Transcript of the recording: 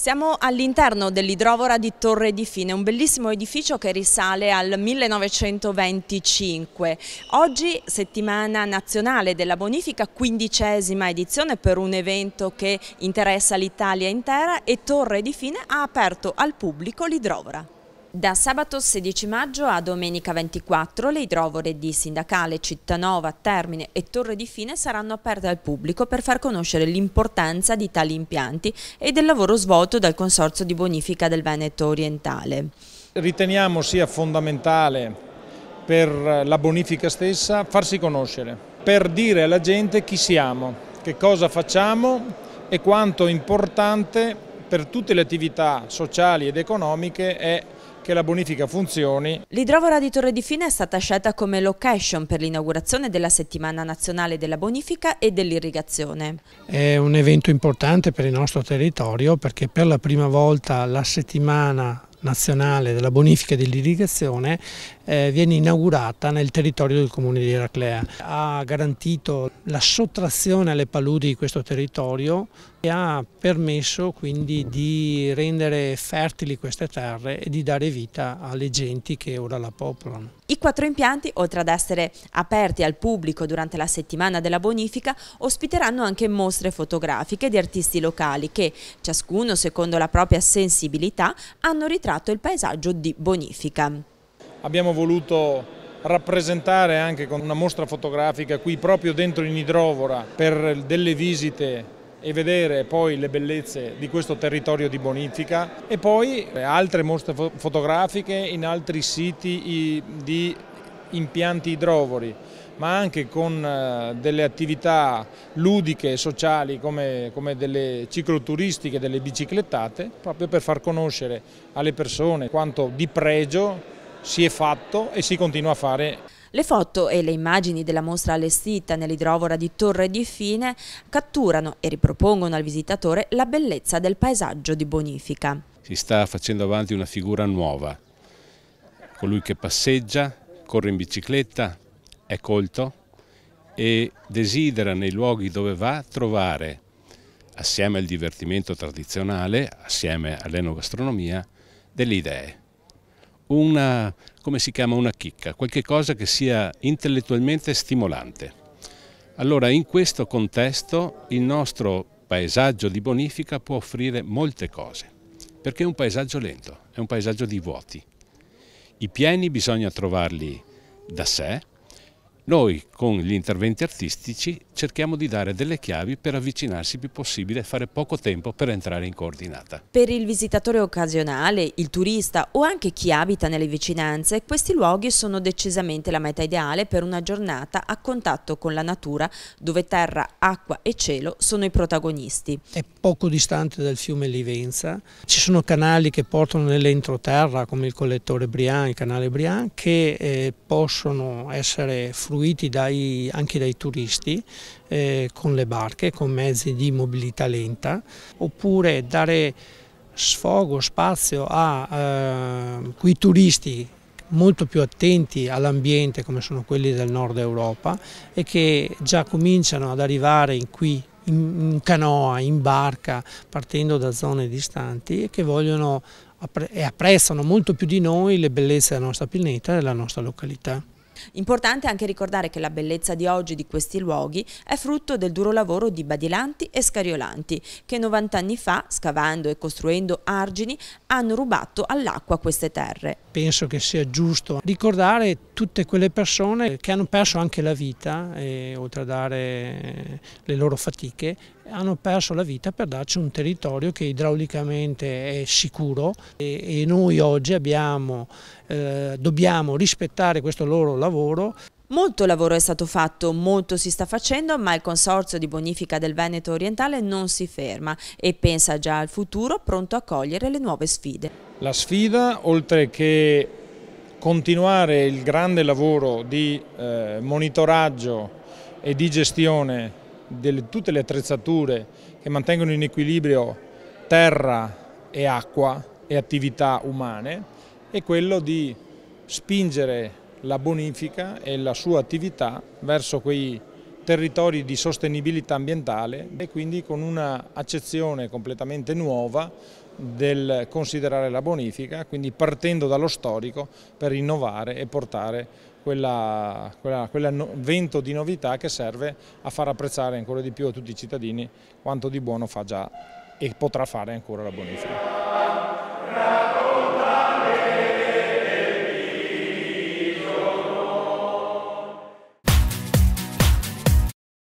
Siamo all'interno dell'idrovora di Torre di Fine, un bellissimo edificio che risale al 1925. Oggi settimana nazionale della bonifica, quindicesima edizione per un evento che interessa l'Italia intera e Torre di Fine ha aperto al pubblico l'idrovora. Da sabato 16 maggio a domenica 24 le idrovore di Sindacale, Cittanova, Termine e Torre di Fine saranno aperte al pubblico per far conoscere l'importanza di tali impianti e del lavoro svolto dal Consorzio di Bonifica del Veneto Orientale. Riteniamo sia fondamentale per la bonifica stessa farsi conoscere, per dire alla gente chi siamo, che cosa facciamo e quanto importante per tutte le attività sociali ed economiche è che la bonifica funzioni. L'idrovora di Torre di Fine è stata scelta come location per l'inaugurazione della settimana nazionale della bonifica e dell'irrigazione. È un evento importante per il nostro territorio perché per la prima volta la settimana nazionale della bonifica e dell'irrigazione eh, viene inaugurata nel territorio del comune di Eraclea. Ha garantito la sottrazione alle paludi di questo territorio e ha permesso quindi di rendere fertili queste terre e di dare vita alle genti che ora la popolano. I quattro impianti, oltre ad essere aperti al pubblico durante la settimana della bonifica, ospiteranno anche mostre fotografiche di artisti locali che, ciascuno secondo la propria sensibilità, hanno ritratto il paesaggio di bonifica abbiamo voluto rappresentare anche con una mostra fotografica qui proprio dentro in idrovora per delle visite e vedere poi le bellezze di questo territorio di bonifica e poi altre mostre fotografiche in altri siti di impianti idrovori ma anche con eh, delle attività ludiche e sociali come, come, delle cicloturistiche, delle biciclettate, proprio per far conoscere alle persone quanto di pregio si è fatto e si continua a fare. Le foto e le immagini della mostra allestita nell'idrovora di Torre di Fine catturano e ripropongono al visitatore la bellezza del paesaggio di Bonifica. Si sta facendo avanti una figura nuova, colui che passeggia, corre in bicicletta, è colto e desidera nei luoghi dove va trovare, assieme al divertimento tradizionale, assieme all'enogastronomia, delle idee una, come si chiama, una chicca, qualche cosa che sia intellettualmente stimolante. Allora in questo contesto il nostro paesaggio di bonifica può offrire molte cose, perché è un paesaggio lento, è un paesaggio di vuoti. I pieni bisogna trovarli da sé, noi con gli interventi artistici cerchiamo di dare delle chiavi per avvicinarsi il più possibile e fare poco tempo per entrare in coordinata. Per il visitatore occasionale, il turista o anche chi abita nelle vicinanze, questi luoghi sono decisamente la meta ideale per una giornata a contatto con la natura dove terra, acqua e cielo sono i protagonisti. È poco distante dal fiume Livenza, ci sono canali che portano nell'entroterra come il collettore Brian, il canale Brian, che eh, possono essere fruiti dai, anche dai turisti eh, con le barche, con mezzi di mobilità lenta, oppure dare sfogo, spazio a eh, quei turisti molto più attenti all'ambiente come sono quelli del nord Europa e che già cominciano ad arrivare in qui in canoa, in barca, partendo da zone distanti e che vogliono e apprezzano molto più di noi le bellezze della nostra pianeta e della nostra località. Importante anche ricordare che la bellezza di oggi di questi luoghi è frutto del duro lavoro di badilanti e scariolanti, che 90 anni fa, scavando e costruendo argini, hanno rubato all'acqua queste terre. Penso che sia giusto ricordare tutte quelle persone che hanno perso anche la vita, e, oltre a dare eh, le loro fatiche, hanno perso la vita per darci un territorio che idraulicamente è sicuro e, e noi oggi abbiamo, eh, dobbiamo rispettare questo loro lavoro. Molto lavoro è stato fatto, molto si sta facendo, ma il Consorzio di Bonifica del Veneto Orientale non si ferma e pensa già al futuro pronto a cogliere le nuove sfide. La sfida, oltre che continuare il grande lavoro di eh, monitoraggio e di gestione di tutte le attrezzature che mantengono in equilibrio terra e acqua e attività umane e quello di spingere la bonifica e la sua attività verso quei territori di sostenibilità ambientale e quindi con una accezione completamente nuova del considerare la bonifica, quindi partendo dallo storico per innovare e portare quella, no, vento di novità che serve a far apprezzare ancora di più a tutti i cittadini quanto di buono fa già e potrà fare ancora la bonifica.